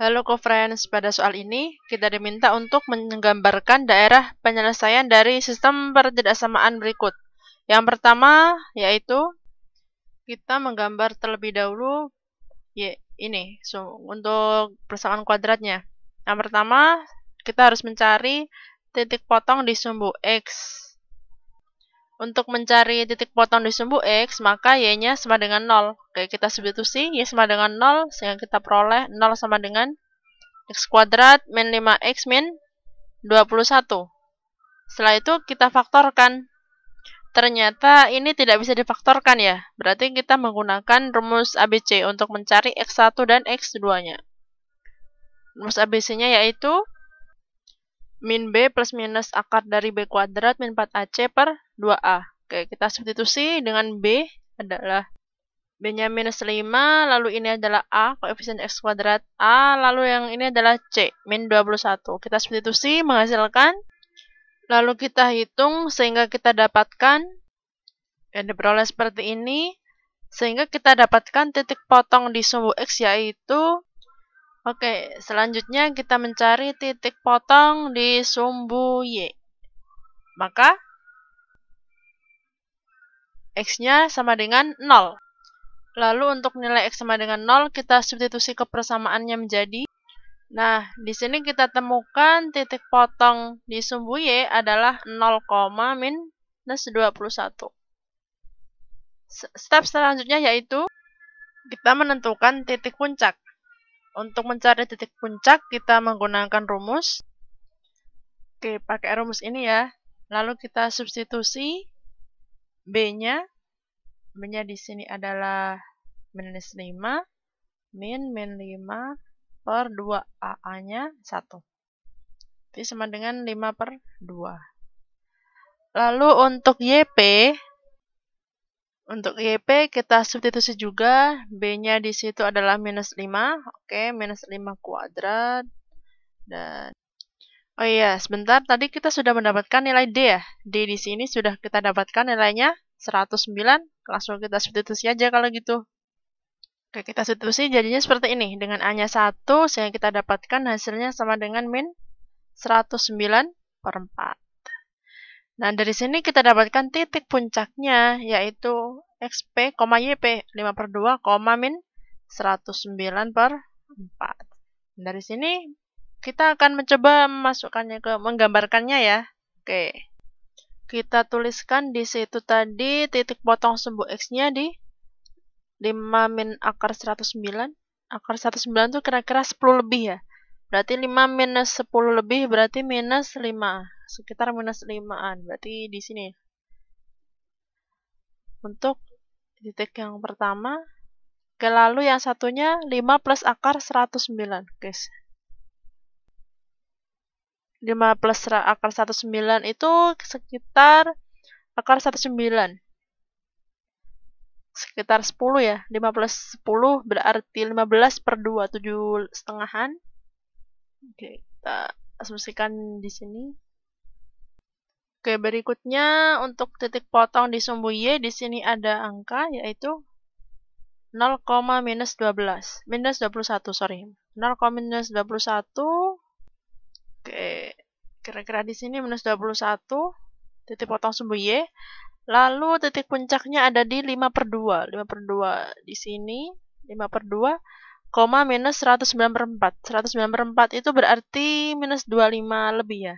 Halo co-friends, pada soal ini kita diminta untuk menggambarkan daerah penyelesaian dari sistem pertidaksamaan berikut. Yang pertama yaitu kita menggambar terlebih dahulu ya, ini so, untuk persamaan kuadratnya. Yang pertama kita harus mencari titik potong di sumbu X. Untuk mencari titik potong di sumbu X, maka Y-nya sama dengan 0. Oke, kita substitusi Y sama dengan 0, sehingga kita peroleh 0 sama dengan X kuadrat min 5X min 21. Setelah itu kita faktorkan. Ternyata ini tidak bisa difaktorkan ya. Berarti kita menggunakan rumus ABC untuk mencari X1 dan X2-nya. Rumus ABC-nya yaitu min B plus minus akar dari B kuadrat min 4AC per 2A. Oke, kita substitusi dengan B adalah B-nya minus 5, lalu ini adalah A, koefisien X kuadrat A, lalu yang ini adalah C, min 21. Kita substitusi, menghasilkan, lalu kita hitung sehingga kita dapatkan, yang diperoleh seperti ini, sehingga kita dapatkan titik potong di sumbu X yaitu Oke, selanjutnya kita mencari titik potong di sumbu Y. Maka, X-nya sama dengan 0. Lalu untuk nilai X sama dengan 0, kita substitusi ke persamaannya menjadi. Nah, di sini kita temukan titik potong di sumbu Y adalah 0, minus 21. Step selanjutnya yaitu kita menentukan titik puncak. Untuk mencari titik puncak, kita menggunakan rumus. Oke, pakai rumus ini ya. Lalu kita substitusi B-nya. B-nya di sini adalah minus 5, min min 5 per 2 AA-nya 1. Jadi sama dengan 5 per 2. Lalu untuk YP, untuk YP e kita substitusi juga, B-nya di situ adalah minus 5, oke, minus 5 kuadrat, dan Oh iya, sebentar, tadi kita sudah mendapatkan nilai D ya, D di sini sudah kita dapatkan nilainya 109, langsung kita substitusi aja kalau gitu. Oke, kita substitusi jadinya seperti ini, dengan A-nya 1, sehingga kita dapatkan hasilnya sama dengan min 109 per 4. Nah, dari sini kita dapatkan titik puncaknya, yaitu XP, YP, 5 per 2, min 109 per 4. Dari sini, kita akan mencoba memasukkannya ke, menggambarkannya ya. Oke. Kita tuliskan di situ tadi titik potong sumbu X-nya di 5 min akar 109. Akar 109 itu kira-kira 10 lebih ya. Berarti 5 minus 10 lebih berarti minus 5 sekitar minus 5an berarti di sini untuk titik yang pertama ke lalu yang satunya 5 plus akar 109, guys. 5 plus akar 109 itu sekitar akar 109. Sekitar 10 ya. 5 plus 10 berarti 15 per 2, 7 setengahan. Oke, kita asumsikan di sini. Oke, berikutnya untuk titik potong di sumbu Y, di sini ada angka, yaitu 0, minus 12, minus 21, sorry. 0, minus 21, oke, kira-kira di sini minus 21, titik potong sumbu Y. Lalu titik puncaknya ada di 5 per 2, 5 per 2 di sini, 5 per 2, koma minus 109 per 4. 109 per 4 itu berarti minus 25 lebih ya.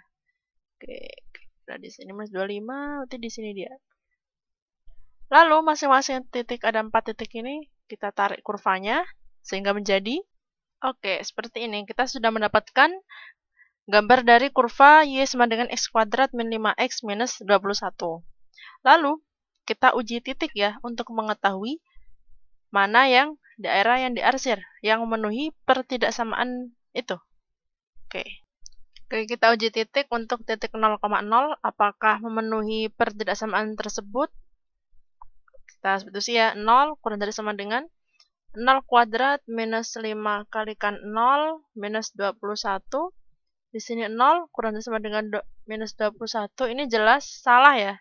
Oke, nah di sini minus 25, berarti di sini dia. Lalu masing-masing titik ada empat titik ini kita tarik kurvanya sehingga menjadi oke seperti ini kita sudah mendapatkan gambar dari kurva y sama dengan x kuadrat min 5x minus 21. Lalu kita uji titik ya untuk mengetahui mana yang daerah yang diarsir yang memenuhi pertidaksamaan itu. Oke. Oke, kita uji titik untuk titik 0,0 apakah memenuhi pertidaksamaan tersebut. Kita substitusi ya, 0 kurang dari sama dengan 0 kuadrat minus 5 kalikan 0 minus 21. Di sini 0 kurang dari sama dengan do, minus 21. Ini jelas salah ya.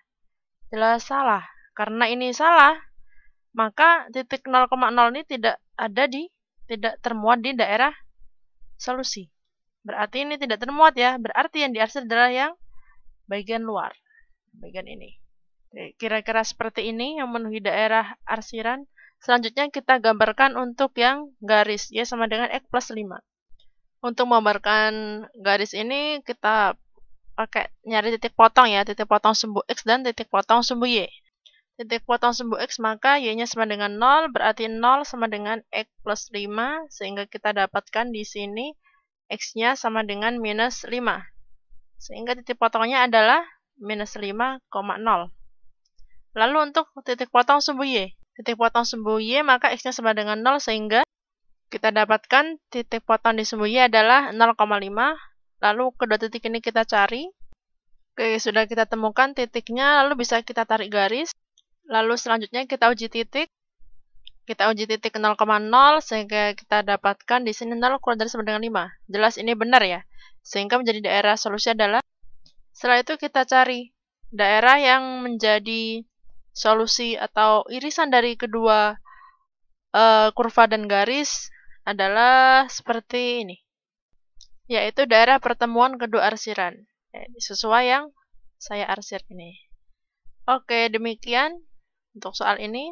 Jelas salah. Karena ini salah, maka titik 0,0 ini tidak ada di, tidak termuat di daerah solusi. Berarti ini tidak termuat ya. Berarti yang diarsir adalah yang bagian luar. Bagian ini. Kira-kira seperti ini yang memenuhi daerah arsiran. Selanjutnya kita gambarkan untuk yang garis. Ya, sama dengan X plus 5. Untuk menggambarkan garis ini, kita pakai nyari titik potong ya. Titik potong sumbu X dan titik potong sumbu Y. Titik potong sumbu X, maka Y-nya sama dengan 0, berarti 0 sama dengan X plus 5, sehingga kita dapatkan di sini X-nya sama dengan minus 5. Sehingga titik potongnya adalah minus 5,0. Lalu untuk titik potong sumbu Y. Titik potong sumbu Y maka X-nya sama dengan 0 sehingga kita dapatkan titik potong di sumbu Y adalah 0,5. Lalu kedua titik ini kita cari. Oke, sudah kita temukan titiknya, lalu bisa kita tarik garis. Lalu selanjutnya kita uji titik. Kita uji titik 0,0 sehingga kita dapatkan di sini 0 kurang dari sama dengan 5. Jelas ini benar ya. Sehingga menjadi daerah solusi adalah setelah itu kita cari daerah yang menjadi solusi atau irisan dari kedua uh, kurva dan garis adalah seperti ini. Yaitu daerah pertemuan kedua arsiran. Eh, sesuai yang saya arsir ini. Oke, demikian untuk soal ini.